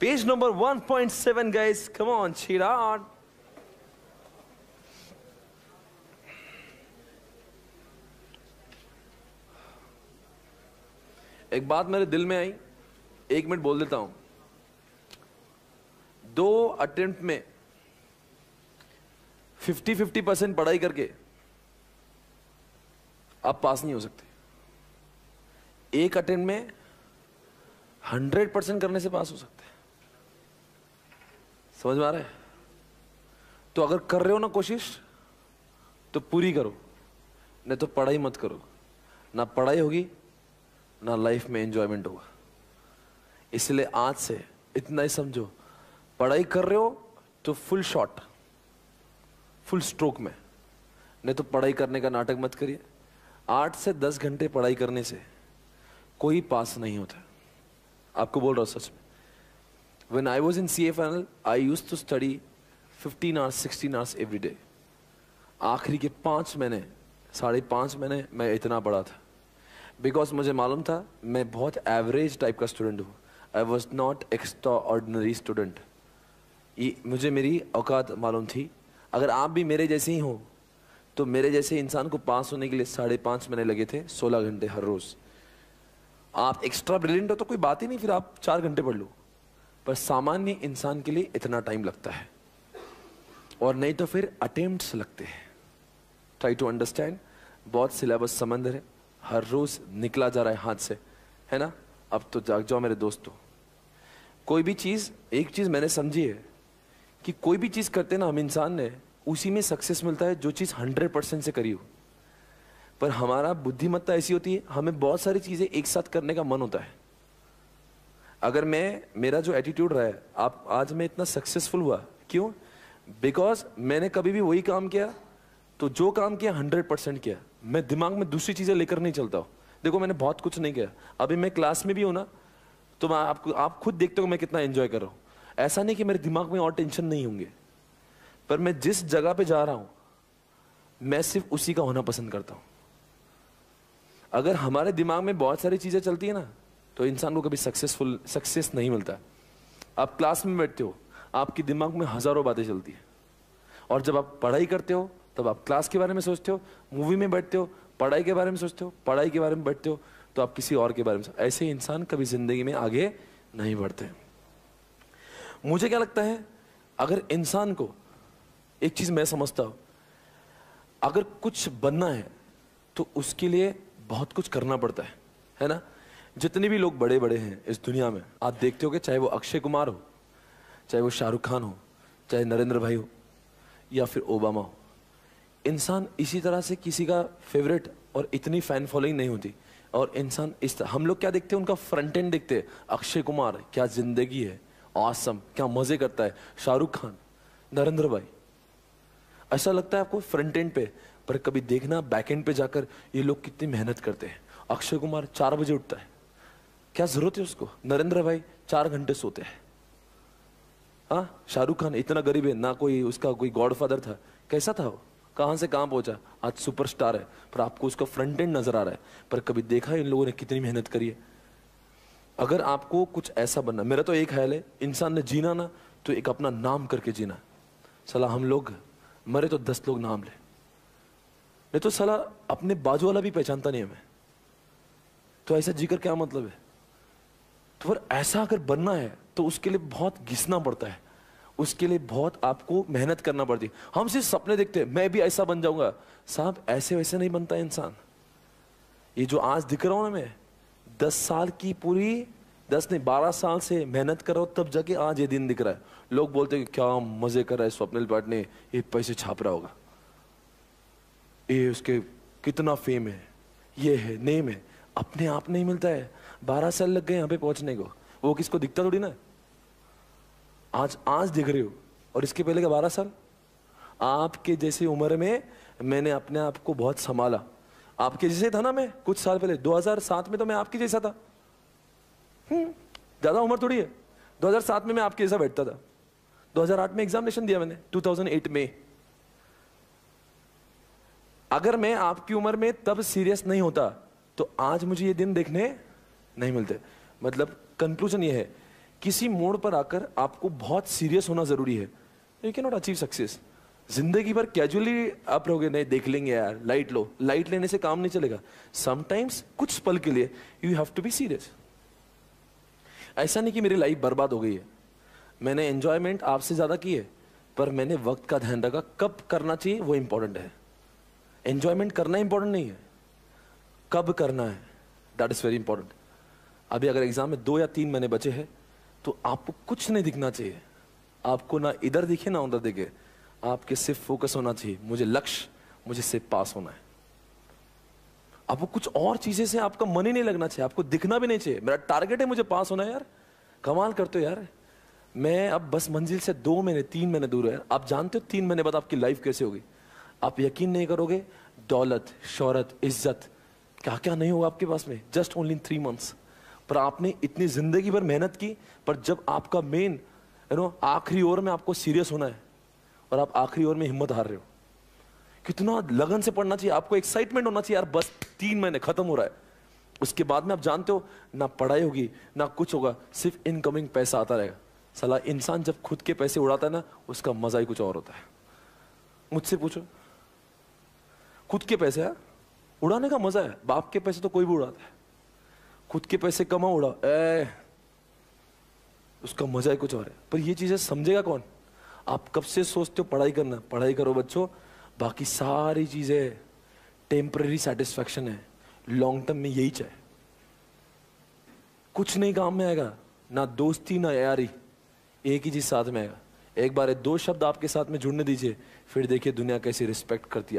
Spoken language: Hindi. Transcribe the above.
Page number 1.7, guys come on cheer एक बात मेरे दिल में आई एक मिनट बोल देता हूं दो अटेम्प्ट में 50 50 परसेंट पढ़ाई करके आप पास नहीं हो सकते एक अटेम्प्ट में 100 परसेंट करने से पास हो सकते हैं समझ में आ रहा है तो अगर कर रहे हो ना कोशिश तो पूरी करो नहीं तो पढ़ाई मत करो ना पढ़ाई होगी ना लाइफ में एंजॉयमेंट होगा इसलिए आज से इतना ही समझो पढ़ाई कर रहे हो तो फुल शॉट फुल स्ट्रोक में नहीं तो पढ़ाई करने का नाटक मत करिए आठ से दस घंटे पढ़ाई करने से कोई पास नहीं होता आपको बोल रहा हूँ सच में When I was in CFNL, I used to study 15 hours, 16 hours every day. आखिरी के पाँच महीने साढ़े पाँच महीने मैं इतना पढ़ा था बिकॉज मुझे मालूम था मैं बहुत एवरेज टाइप का स्टूडेंट हूँ I was not extraordinary student ये मुझे मेरी औकात मालूम थी अगर आप भी मेरे जैसे ही हो तो मेरे जैसे इंसान को पास होने के लिए साढ़े पाँच महीने लगे थे सोलह घंटे हर रोज़ आप एक्स्ट्रा ब्रिलियंट हो तो कोई बात ही नहीं फिर आप चार घंटे पढ़ लो पर सामान्य इंसान के लिए इतना टाइम लगता है और नहीं तो फिर अटेम्प्ट लगते हैं ट्राई टू अंडरस्टैंड बहुत सिलेबस समंदर है हर रोज निकला जा रहा है हाथ से है ना अब तो जाग जाओ मेरे दोस्तों तो। कोई भी चीज़ एक चीज़ मैंने समझी है कि कोई भी चीज़ करते ना हम इंसान ने उसी में सक्सेस मिलता है जो चीज़ हंड्रेड परसेंट से करी हो पर हमारा बुद्धिमत्ता ऐसी होती है हमें बहुत सारी चीज़ें एक साथ करने का मन होता है अगर मैं मेरा जो एटीट्यूड रहा है आप आज मैं इतना सक्सेसफुल हुआ क्यों बिकॉज मैंने कभी भी वही काम किया तो जो काम किया हंड्रेड परसेंट किया मैं दिमाग में दूसरी चीज़ें लेकर नहीं चलता हूँ देखो मैंने बहुत कुछ नहीं किया अभी मैं क्लास में भी हूँ ना तो मैं आपको आप खुद देखते हो मैं कितना एंजॉय कर रहा हूँ ऐसा नहीं कि मेरे दिमाग में और टेंशन नहीं होंगे पर मैं जिस जगह पे जा रहा हूँ मैं सिर्फ उसी का होना पसंद करता हूँ अगर हमारे दिमाग में बहुत सारी चीज़ें चलती है ना तो इंसान को कभी सक्सेसफुल सक्सेस नहीं मिलता आप क्लास में बैठते हो आपके दिमाग में हज़ारों बातें चलती है और जब आप पढ़ाई करते हो तब आप क्लास के बारे में सोचते हो मूवी में बैठते हो पढ़ाई के बारे में सोचते हो पढ़ाई के बारे में बैठते हो तो आप किसी और के बारे में ऐसे इंसान कभी ज़िंदगी में आगे नहीं बढ़ते मुझे क्या लगता है अगर इंसान को एक चीज़ मैं समझता हूं अगर कुछ बनना है तो उसके लिए बहुत कुछ करना पड़ता है है ना जितने भी लोग बड़े बड़े हैं इस दुनिया में आप देखते हो चाहे वो अक्षय कुमार हो चाहे वो शाहरुख खान हो चाहे नरेंद्र भाई हो या फिर ओबामा हो इंसान इसी तरह से किसी का फेवरेट और इतनी फैन फॉलोइंग नहीं होती और इंसान इस तरह हम लोग क्या देखते हैं उनका फ्रंट एंड देखते हैं अक्षय कुमार क्या जिंदगी है आसम क्या मज़े करता है शाहरुख खान नरेंद्र भाई ऐसा लगता है आपको फ्रंट एंड पे पर कभी देखना बैक एंड पे जाकर ये लोग कितनी मेहनत करते हैं अक्षय कुमार चार बजे उठता है क्या जरूरत है उसको नरेंद्र भाई चार घंटे सोते हैं हाँ शाहरुख खान इतना गरीब है ना कोई उसका कोई गॉडफादर था कैसा था वो कहाँ से कहाँ पहुंचा आज सुपरस्टार है पर आपको उसका फ्रंट एंड नजर आ रहा है पर कभी देखा है इन लोगों ने कितनी मेहनत करी है अगर आपको कुछ ऐसा बनना मेरा तो एक ख्याल है इंसान ने जीना ना तो एक अपना नाम करके जीना सलाह हम लोग मरे तो दस लोग नाम ले नहीं तो सलाह अपने बाजू वाला भी पहचानता नहीं हमें तो ऐसा जीकर क्या मतलब है तो फिर ऐसा अगर बनना है तो उसके लिए बहुत घिसना पड़ता है उसके लिए बहुत आपको मेहनत करना पड़ती है हम सिर्फ सपने देखते हैं मैं भी ऐसा बन जाऊंगा साहब ऐसे वैसे नहीं बनता इंसान ये जो आज दिख रहा हूं ना मैं दस साल की पूरी दस नहीं बारह साल से मेहनत कर रहा हूं तब जाके आज ये दिन दिख रहा है लोग बोलते हैं क्या मजे कर रहा है स्वप्निल पाट ने ये पैसे छाप रहा होगा ये उसके कितना फेम है ये है नेम है अपने आप नहीं मिलता है बारह साल लग गए यहां पे पहुंचने को वो किसको दिखता थोड़ी ना आज आज दिख रहे हो और इसके पहले का बारह साल आपके जैसे उम्र में मैंने अपने आप को बहुत संभाला आपके जैसे था ना मैं कुछ साल पहले 2007 में तो मैं आपके जैसा था हम्म। ज़्यादा उम्र थोड़ी है 2007 में मैं आपके जैसा बैठता था 2008 में एग्जामिनेशन दिया मैंने 2008 में अगर मैं आपकी उम्र में तब सीरियस नहीं होता तो आज मुझे ये दिन देखने नहीं मिलते मतलब कंक्लूजन ये है किसी मोड़ पर आकर आपको बहुत सीरियस होना ज़रूरी है you can not achieve success जिंदगी भर कैजुअली आप रहोगे नहीं देख लेंगे यार लाइट लो लाइट लेने से काम नहीं चलेगा समटाइम्स कुछ पल के लिए you have to be serious ऐसा नहीं कि मेरी लाइफ बर्बाद हो गई है मैंने एंजॉयमेंट आपसे ज़्यादा की है पर मैंने वक्त का ध्यान रखा कब करना चाहिए वो इंपॉर्टेंट है एंजॉयमेंट करना इंपॉर्टेंट नहीं है कब करना है दैट इज़ वेरी इंपॉर्टेंट अभी अगर एग्जाम में दो या तीन महीने बचे हैं तो आपको कुछ नहीं दिखना चाहिए आपको ना इधर दिखे ना उधर दिखे आपके सिर्फ फोकस होना चाहिए मुझे लक्ष्य मुझे सिर्फ पास होना है आपको कुछ और चीजें से आपका मन ही नहीं लगना चाहिए आपको दिखना भी नहीं चाहिए मेरा टारगेट है मुझे पास होना है यार कमाल करते हो यार मैं अब बस मंजिल से दो महीने तीन महीने दूर है आप जानते हो तीन महीने बाद आपकी लाइफ कैसे होगी आप यकीन नहीं करोगे दौलत शौहरत इज्जत क्या क्या नहीं होगा आपके पास में जस्ट ओनली थ्री मंथ्स पर आपने इतनी ज़िंदगी भर मेहनत की पर जब आपका मेन यू नो आखिरी ओवर में आपको सीरियस होना है और आप आखिरी ओवर में हिम्मत हार रहे हो कितना लगन से पढ़ना चाहिए आपको एक्साइटमेंट होना चाहिए यार बस तीन महीने ख़त्म हो रहा है उसके बाद में आप जानते हो ना पढ़ाई होगी ना कुछ होगा सिर्फ इनकमिंग पैसा आता रहेगा सलाह इंसान जब खुद के पैसे उड़ाता है ना उसका मज़ा ही कुछ और होता है मुझसे पूछो खुद के पैसे यार उड़ाने का मज़ा है बाप के पैसे तो कोई भी उड़ाता है खुद के पैसे कमा उड़ा ए उसका मजा ही कुछ और है पर ये चीज़ें समझेगा कौन आप कब से सोचते हो पढ़ाई करना पढ़ाई करो बच्चों बाकी सारी चीज़ें टेम्प्रेरी सेटिस्फेक्शन है लॉन्ग टर्म में यही चाहे कुछ नहीं काम में आएगा ना दोस्ती ना यारी एक ही चीज़ साथ में आएगा एक बार दो शब्द आपके साथ में जुड़ने दीजिए फिर देखिए दुनिया कैसी रिस्पेक्ट करती है